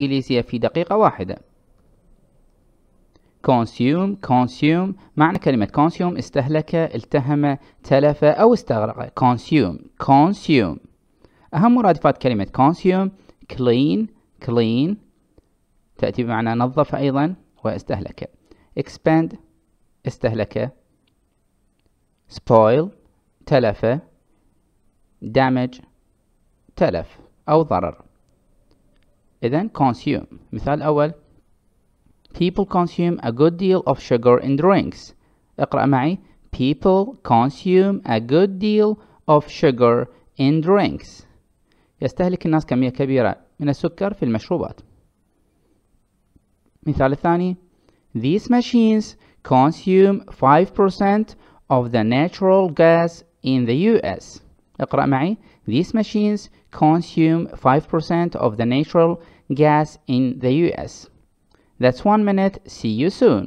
الإنجليزية في دقيقة واحدة consume consume معنى كلمة consume استهلك التهم تلف أو استغرق consume consume أهم مرادفات كلمة consume clean clean تأتي بمعنى نظف أيضا واستهلك expand استهلك spoil تلف damage تلف أو ضرر إذا consume مثال أول People consume a good deal of sugar in drinks اقرأ معي People consume a good deal of sugar in drinks يستهلك الناس كمية كبيرة من السكر في المشروبات مثال الثاني These machines consume 5% of the natural gas in the US اقرأ معي These machines consume 5% of the natural gas in the US That's one minute. See you soon.